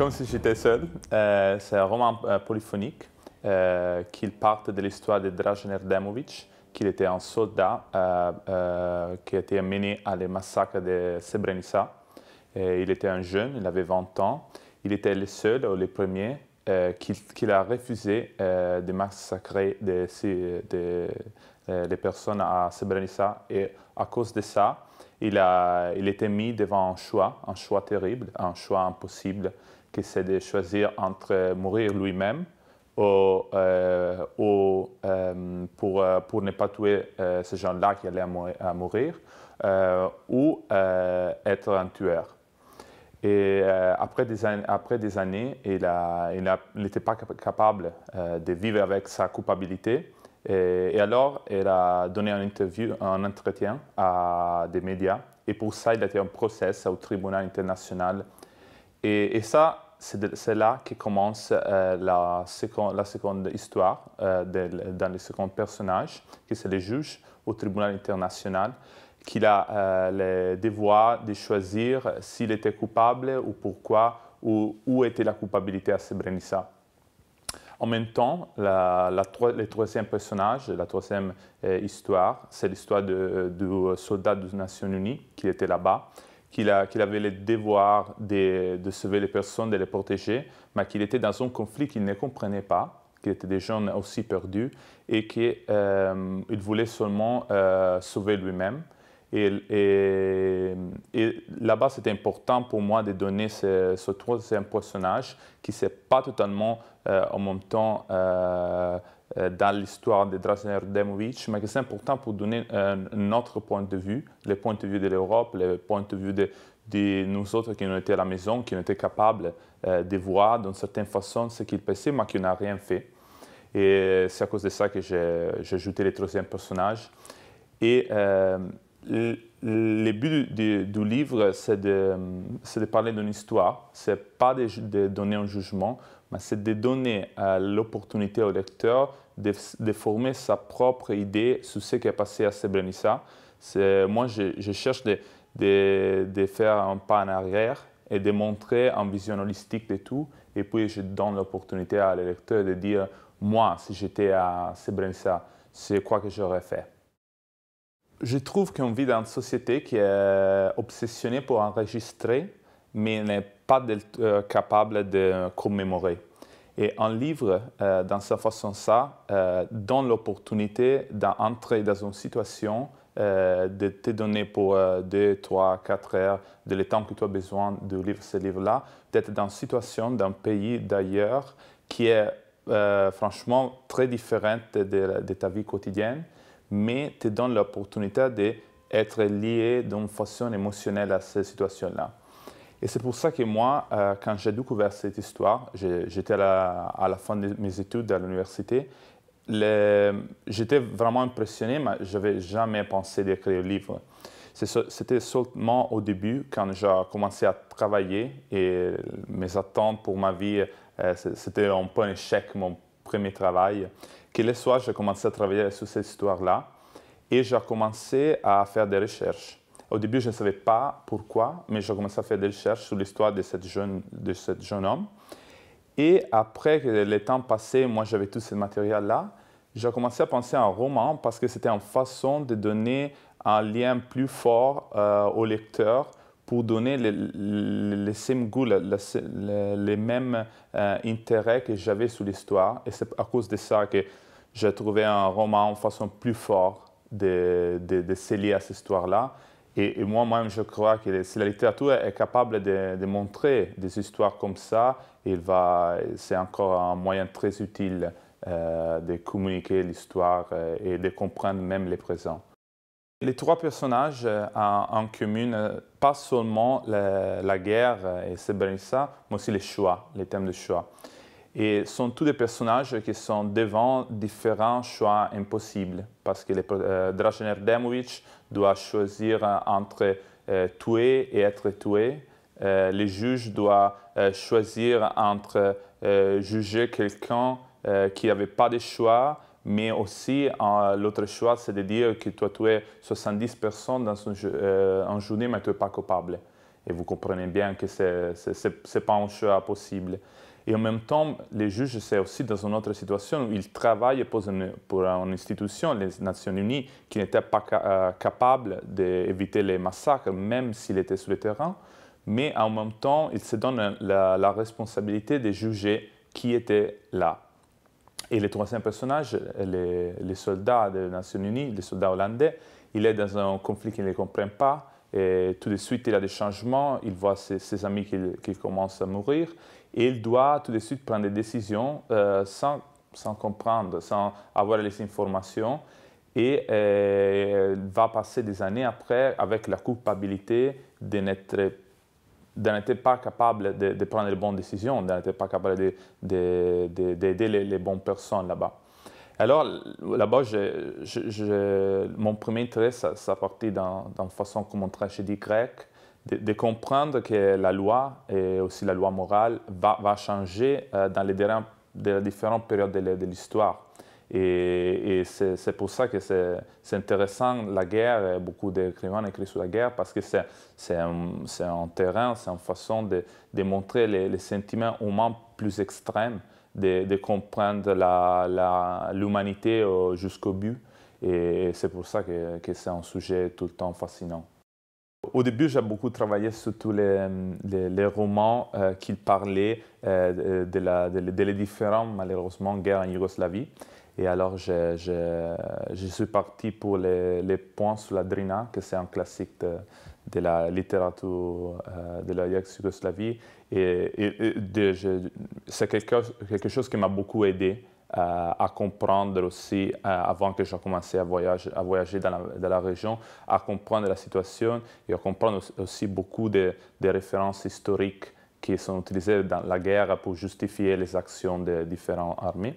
comme si j'étais seul. Euh, c'est un roman euh, polyphonique euh, qui part de l'histoire de Dražen Demovic, qui était un soldat qui a été amené à les massacres de Srebrenica. il était un jeune, il avait 20 ans. Il était le seul ou le premier qui, qui, a refusé de massacrer les personnes à Srebrenica. Et à cause de ça, il, a, il était mis devant un choix, un choix terrible, un choix impossible que c'est de choisir entre mourir lui-même ou, euh, euh, pour, euh, pour, ne pas tuer ces gens-là qui allaient à mourir, ou être un tueur. Et après, des après des années, il n'était pas capable de vivre avec sa culpabilité. Et, alors, il a donné un, interview, un entretien à des médias. Et pour ça, il a été en procès au tribunal international. Et, et ça, c'est là que commence euh, la, seconde, histoire euh, dans le second personnage, qui c'est le juge au tribunal international, qui a euh, le devoir de choisir s'il était coupable ou pourquoi, ou où était la culpabilité à Srebrenica. En même temps, le troisième personnage, la troisième histoire, c'est l'histoire du soldat des Nations Unies qui était là-bas qu'il avait le devoir de, sauver les personnes, de les protéger, mais qu'il était dans un conflit qu'il ne comprenait pas, qu'il était des jeunes aussi perdus et qu'il euh, voulait seulement euh, sauver lui-même. Et, là-bas, c'était important pour moi de donner ce, troisième personnage qui ne s'est pas totalement euh, en même temps euh, dans l'histoire de Dražen Demovic, mais que c'est important pour donner un autre point de vue, le point de vue de l'Europe, le point de vue de, nous autres qui ont été à la maison, qui ont été capables euh, de voir d'une certaine façon ce qu'il pensait mais qui n'a rien fait. Et c'est à cause de ça que j'ai ajouté le troisième personnage. Et euh, le, but du, livre, c'est de, parler d'une histoire, c'est pas de donner un jugement, mais c'est de donner l'opportunité au lecteur de, former sa propre idée sur ce qui est passé à Srebrenica. Moi, je, cherche de, faire un pas en arrière et de montrer en vision holistique de tout. Et puis, je donne l'opportunité à l'électeur de dire, moi, si j'étais à Srebrenica, c'est quoi que j'aurais fait. Je trouve qu'on vit dans une société qui est obsessionnée pour enregistrer mais n'est pas euh, capable de commémorer. Et un livre, euh, dans sa façon ça, euh, donne l'opportunité d'entrer dans une situation, de te donner pour 2, 3, 4 heures, de le temps que tu as besoin de lire ce livre-là, d'être dans une situation d'un pays d'ailleurs qui est franchement très différente de, ta vie quotidienne, mais te donne l'opportunité d'être lié d'une façon émotionnelle à cette situation là et c'est pour ça que moi, euh, quand j'ai découvert cette histoire, j'étais à, à la, fin de mes études à l'université, j'étais vraiment impressionné, mais je n'avais jamais pensé d'écrire un livre. C'était seulement au début, quand j'ai commencé à travailler et mes attentes pour ma vie, euh, c'était un peu un échec, mon premier travail, que le soir, j'ai commencé à travailler sur cette histoire-là et j'ai commencé à faire des recherches. Au début, je ne savais pas pourquoi, mais j'ai commencé à faire des recherches sur l'histoire de, cette jeune, de ce jeune homme. Et après que le temps passé, moi j'avais tout ce matériel-là, j'ai commencé à penser à un roman parce que c'était une façon de donner un lien plus fort euh, au lecteur pour donner les, les, goûts, les mêmes euh, intérêts que j'avais sur l'histoire. Et c'est à cause de ça que j'ai trouvé un roman en façon plus forte de, de, se lier à cette histoire-là. Et, moi-même, je crois que si la littérature est capable de, montrer des histoires comme ça, c'est encore un moyen très utile euh, de communiquer l'histoire euh, et de comprendre même les présents. Les trois personnages euh, en, commun pas seulement la, guerre et Srebrenica, mais aussi les choix, les thèmes de choix. Et sont tous des personnages qui sont devant différents choix impossibles, parce que euh, Dražener Demovic doit choisir euh, entre euh, tuer et être tué. Euh, les juges doivent choisir entre juger quelqu'un qui n'avait pas de choix, mais aussi l'autre choix, c'est de dire que tu as tué 70 personnes dans journée, mais tu n'es pas coupable. Et vous comprenez bien que ce n'est pas un choix possible. Et en même temps, les juges, c'est aussi dans une autre situation où ils travaillent pour une, pour institution, les Nations Unies, qui n'était pas euh, capable d'éviter les massacres, même s'il était sur le terrain. Mais en même temps, ils se donnent la, responsabilité de juger qui était là. Et le troisième personnage, les, soldats des Nations Unies, les soldats hollandais, il est dans un conflit qu'il ne comprend pas tout de suite, il a des changements, il voit ses, amis qui, qui, commencent à mourir, et il doit tout de suite prendre des décisions euh, sans, comprendre, sans avoir les informations, et il euh, va passer des années après avec la culpabilité de n'être pas capable de, prendre les bonnes décisions, de n'être pas capable d'aider les bonnes personnes là-bas. Alors, là-bas, mon premier intérêt, ça, partait dans, dans, la façon comment traiter des Grecs, de, comprendre que la loi, et aussi la loi morale, va, changer euh, dans les différentes, périodes de, l'histoire. Et, c'est pour ça que c'est intéressant, la guerre, beaucoup d'écrivains écrivent sur la guerre, parce que c'est un, terrain, c'est une façon de, montrer les, les sentiments humains plus extrêmes de, comprendre l'humanité euh, jusqu'au but. Et c'est pour ça que, c'est un sujet tout le temps fascinant. Au début, j'ai beaucoup travaillé sur tous les, romans euh, qui parlaient euh, de, la, de, malheureusement, guerres en Yougoslavie. Et alors, je, suis parti pour les, points sur la Drina, que c'est un classique de, la littérature de la yougoslavie et, c'est quelque, quelque, chose qui m'a beaucoup aidé à comprendre aussi, avant que je commençais à voyager, à voyager dans, la, région, à comprendre la situation et à comprendre aussi beaucoup de, références historiques qui sont utilisées dans la guerre pour justifier les actions des différentes armées.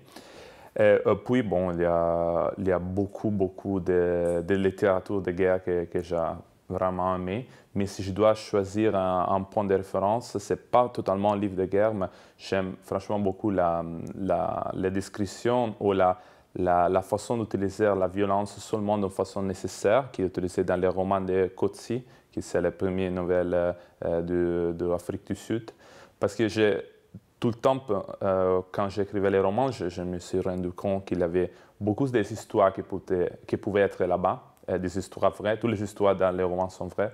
Et euh, puis, bon, il y a, il beaucoup, beaucoup de, littérature de guerre que j'ai vraiment aimé. Mais si je dois choisir un, point de référence, ce n'est pas totalement un livre de guerre, mais j'aime franchement beaucoup la, la, description ou la, la, la, façon d'utiliser la violence seulement de façon nécessaire, qui est utilisée dans les romans de Kotsi, qui c'est la première nouvelle euh, de, de l'Afrique du Sud. Parce que j'ai tout le temps, euh, quand j'écrivais les romans, je, me suis rendu compte qu'il y avait beaucoup des histoires qui, qui pouvaient être là-bas. Euh, des histoires vraies. Toutes les histoires dans les romans sont vraies.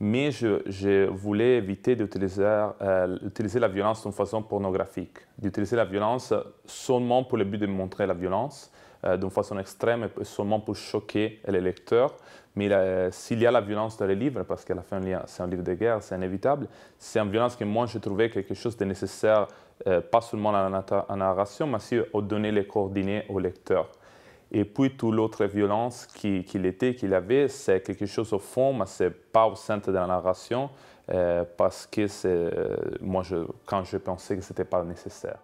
Mais je, voulais éviter d'utiliser euh, la violence d'une façon pornographique, d'utiliser la violence seulement pour le but de montrer la violence euh, d'une façon extrême et seulement pour choquer les lecteurs. Mais s'il y a la violence dans les livres, parce qu'à la fin, c'est un livre de guerre, c'est inévitable, c'est une violence que moi, j'ai trouvé quelque chose de nécessaire, pas seulement à la narration, mais aussi au donner les coordonnées aux lecteurs. Et puis, toute l'autre violence qu'il était, qu'il avait, c'est quelque chose au fond, mais ce n'est pas au centre de la narration, euh, parce que euh, moi, quand je pensais que ce n'était pas nécessaire.